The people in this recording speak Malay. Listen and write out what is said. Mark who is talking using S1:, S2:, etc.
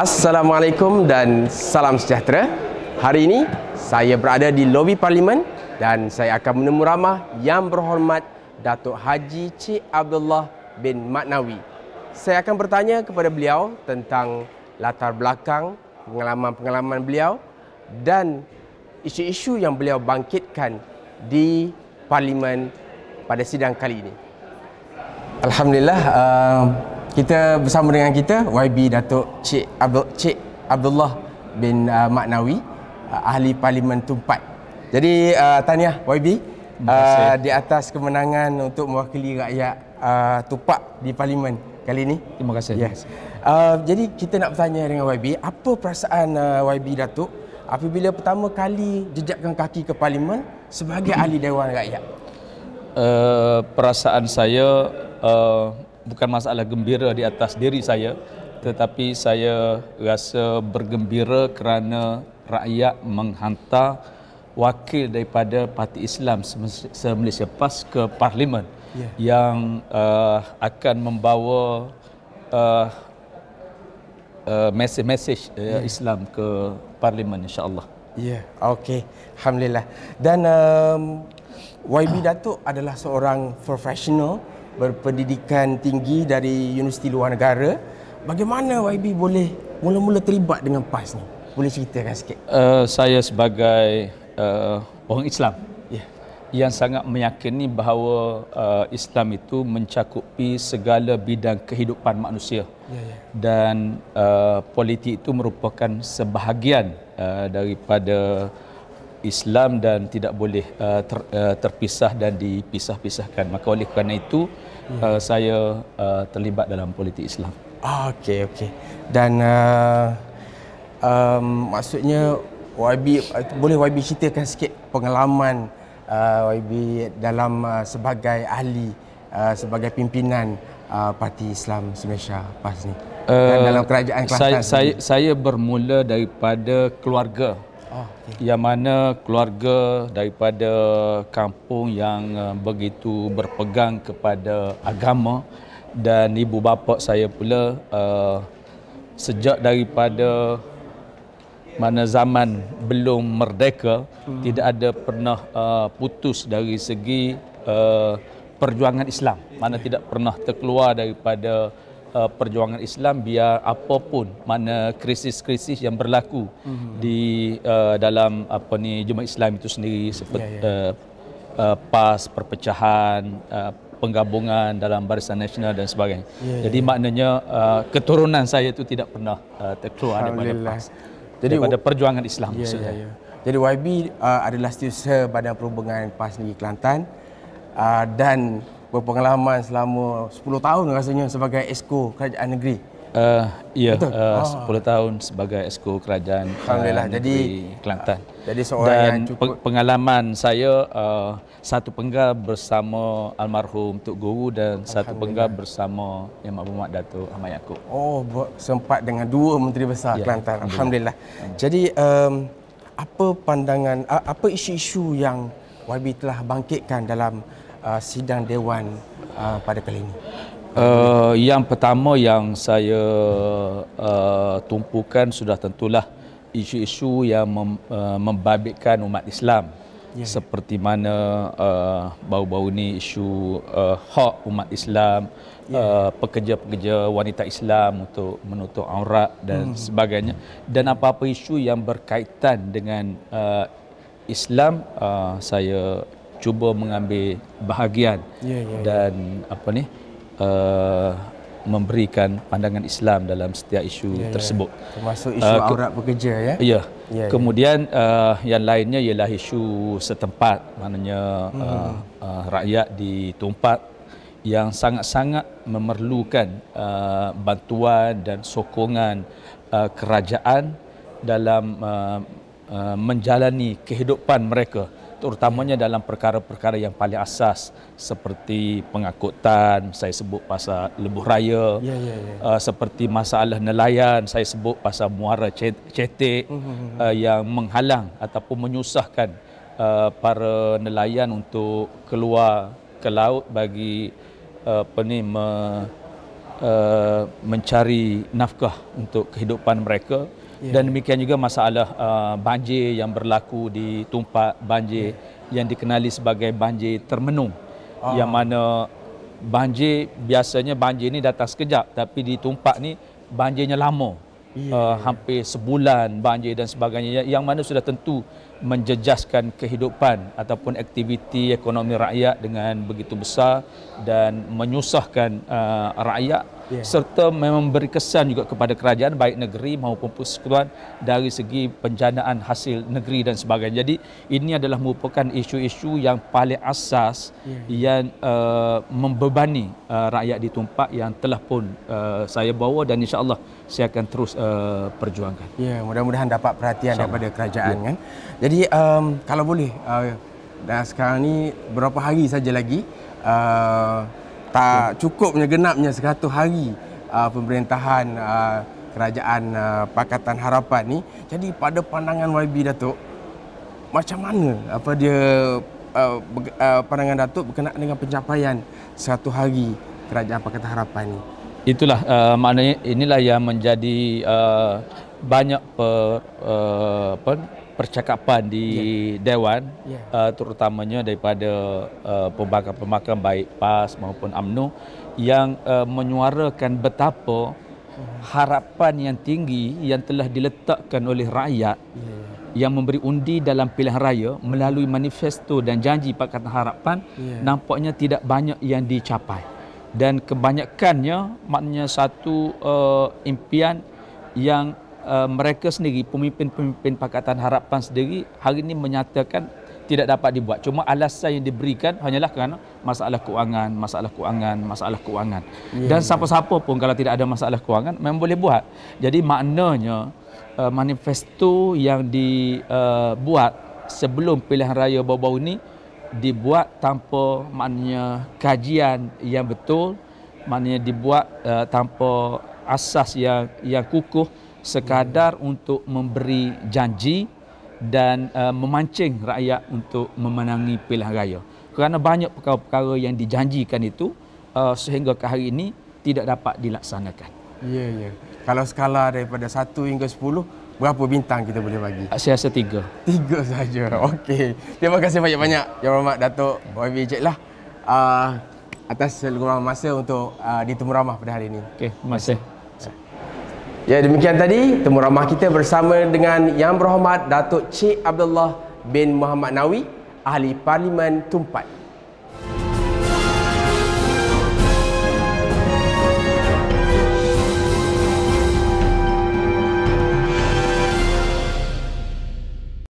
S1: Assalamualaikum dan salam sejahtera. Hari ini saya berada di lobi parlimen dan saya akan menemu ramah yang berhormat Datuk Haji Cik Abdullah bin Matnawi. Saya akan bertanya kepada beliau tentang latar belakang pengalaman-pengalaman beliau dan isu-isu yang beliau bangkitkan di parlimen pada sidang kali ini. Alhamdulillah uh, kita bersama dengan kita YB Datuk Cik Abdul Cik Abdullah bin uh, Maknawi uh, ahli parlimen Tumpat. Jadi uh, tahniah YB uh, di atas kemenangan untuk mewakili rakyat uh, Tumpat di parlimen kali ini. Terima kasih. Yes. Uh, jadi kita nak bertanya dengan YB apa perasaan uh, YB Datuk apabila pertama kali jejakkan kaki ke parlimen sebagai ahli dewan rakyat?
S2: Uh, perasaan saya uh, bukan masalah gembira di atas diri saya tetapi saya rasa bergembira kerana rakyat menghantar wakil daripada Parti Islam se-Malaysia PAS ke parlimen yeah. yang uh, akan membawa uh, uh, mesej-mesej uh, yeah. Islam ke parlimen insya-Allah. Ya, yeah. okey.
S1: Alhamdulillah. Dan um, YB Datuk adalah seorang profesional berpendidikan tinggi dari universiti luar negara. Bagaimana YB boleh mula-mula terlibat dengan PAS ni? Boleh ceritakan sikit?
S2: Uh, saya sebagai uh, orang Islam yeah. yang sangat meyakini bahawa uh, Islam itu mencakupi segala bidang kehidupan manusia. Yeah, yeah. Dan uh, politik itu merupakan sebahagian uh, daripada... Islam dan tidak boleh uh, ter, uh, terpisah dan dipisah-pisahkan. Maka oleh kerana itu ya. uh, saya uh, terlibat dalam politik Islam. Ah, okey okey.
S1: Dan uh, um, maksudnya YB boleh YB ceritakan sikit pengalaman uh, YB dalam uh, sebagai ahli uh, sebagai pimpinan uh, Parti Islam Malaysia PAS ni. Uh, dan dalam kerajaan Kelantan. Saya, saya
S2: saya bermula daripada keluarga Oh, okay. yang mana keluarga daripada kampung yang eh, begitu berpegang kepada agama dan ibu bapa saya pula uh, sejak daripada mana zaman belum merdeka hmm. tidak ada pernah uh, putus dari segi uh, perjuangan Islam mana tidak pernah terkeluar daripada uh, perjuangan Islam biar apapun mana krisis-krisis yang berlaku mm-hmm. di uh, dalam apa ni jemaah Islam itu sendiri seperti yeah, yeah. Uh, uh, pas perpecahan uh, penggabungan dalam barisan nasional dan sebagainya. Yeah, ya, Jadi ya. maknanya uh, keturunan saya itu tidak pernah uh, terkeluar daripada PAS. Jadi pada perjuangan Islam yeah, maksudnya. Yeah, yeah. Jadi YB
S1: uh, adalah setiausaha Badan Perhubungan PAS Negeri Kelantan uh, dan berpengalaman selama 10 tahun rasanya sebagai esko kerajaan negeri.
S2: Uh, ya, uh, oh. 10 tahun sebagai esko kerajaan eh, Alhamdulillah. Jadi, Kelantan. Jadi seorang Dan yang cukup... pengalaman saya uh, satu penggal bersama almarhum Tok Guru dan satu penggal bersama Yang Mahmud Dato' Ahmad Yaakob. Oh, sempat dengan
S1: dua Menteri Besar ya, Kelantan. Alhamdulillah. Alhamdulillah. Alhamdulillah. Jadi, um, apa pandangan, apa isu-isu yang YB telah bangkitkan dalam uh, sidang dewan
S2: uh, pada kali ini? Uh, yang pertama yang saya uh, tumpukan sudah tentulah isu-isu yang mem, uh, membabitkan umat Islam yeah. Ya. seperti mana uh, bau-bau baru ini isu uh, hak umat Islam yeah. Ya. uh, pekerja-pekerja wanita Islam untuk menutup aurat dan hmm. sebagainya dan apa-apa isu yang berkaitan dengan uh, Islam uh, saya cuba mengambil bahagian ya, ya, ya. dan apa ni uh, memberikan pandangan Islam dalam setiap isu ya, ya. tersebut termasuk uh, isu uh, aurat pekerja ya? ya ya, ya kemudian ya. Uh, yang lainnya ialah isu setempat maknanya uh, hmm. uh, uh, rakyat di tempat yang sangat-sangat memerlukan uh, bantuan dan sokongan uh, kerajaan dalam uh, uh, menjalani kehidupan mereka terutamanya dalam perkara-perkara yang paling asas seperti pengakutan saya sebut pasal lebuh raya, ya, ya, ya. Uh, seperti masalah nelayan, saya sebut pasal muara cetek hmm, hmm, hmm, uh, yang menghalang ataupun menyusahkan uh, para nelayan untuk keluar ke laut bagi uh, penima, uh, mencari nafkah untuk kehidupan mereka. Yeah. Dan ya. demikian juga masalah uh, banjir yang berlaku di tumpat banjir yeah. yang dikenali sebagai banjir termenung. Ah. Yang mana banjir biasanya banjir ini datang sekejap tapi di tumpat ni banjirnya lama. Yeah. Uh, ya, ya. hampir sebulan banjir dan sebagainya yang mana sudah tentu menjejaskan kehidupan ataupun aktiviti ekonomi rakyat dengan begitu besar dan menyusahkan uh, rakyat yeah. serta memberi kesan juga kepada kerajaan baik negeri maupun persekutuan dari segi penjanaan hasil negeri dan sebagainya. Jadi ini adalah merupakan isu-isu yang paling asas yeah. yang uh, membebani uh, rakyat di tumpak yang telah pun uh, saya bawa dan insyaallah saya akan terus uh, perjuangkan. Ya, yeah, mudah-mudahan dapat perhatian daripada kerajaan yeah. kan. Jadi, jadi um,
S1: kalau boleh uh, eh, dan sekarang ni berapa hari saja lagi uh, tak hmm. cukupnya genapnya 100 hari uh, pemerintahan uh, kerajaan uh, Pakatan Harapan ni. Jadi pada pandangan YB Datuk macam mana apa dia uh, uh, pandangan Datuk berkenaan dengan pencapaian 100 hari kerajaan Pakatan Harapan ni?
S2: Itulah uh, maknanya inilah yang menjadi uh, banyak per, uh, apa percakapan di yeah. Dewan yeah. Uh, terutamanya daripada uh, pembakar-pembakar baik PAS maupun AMNO yang uh, menyuarakan betapa hmm. harapan yang tinggi yang telah diletakkan oleh rakyat yeah. Ya. yang memberi undi dalam pilihan raya melalui manifesto dan janji Pakatan Harapan yeah. nampaknya tidak banyak yang dicapai dan kebanyakannya maknanya satu uh, impian yang uh, mereka sendiri pemimpin-pemimpin Pakatan Harapan sendiri hari ini menyatakan tidak dapat dibuat. Cuma alasan yang diberikan hanyalah kerana masalah kewangan, masalah kewangan, masalah kewangan. Yeah. Dan ya. siapa-siapa pun kalau tidak ada masalah kewangan memang boleh buat. Jadi maknanya uh, manifesto yang dibuat uh, sebelum pilihan raya baru-baru ini dibuat tanpa maknanya kajian yang betul, maknanya dibuat uh, tanpa asas yang yang kukuh sekadar untuk memberi janji dan uh, memancing rakyat untuk memenangi pilihan raya. Kerana banyak perkara-perkara yang dijanjikan itu uh, sehingga ke hari ini tidak dapat dilaksanakan. Ya, yeah, ya. Kalau skala
S1: daripada 1 hingga 10, berapa bintang kita boleh bagi? Eh, saya rasa 3. 3 saja. Okey. Terima kasih banyak-banyak Yang Hormat Datuk YB Encik lah uh, atas seluruh masa untuk uh, ah, ditemu ramah pada hari ini. Okey,
S2: terima kasih. Ya
S1: demikian tadi temu ramah kita bersama dengan Yang Berhormat Datuk Cik Abdullah bin Muhammad Nawawi, Ahli Parlimen Tumpat.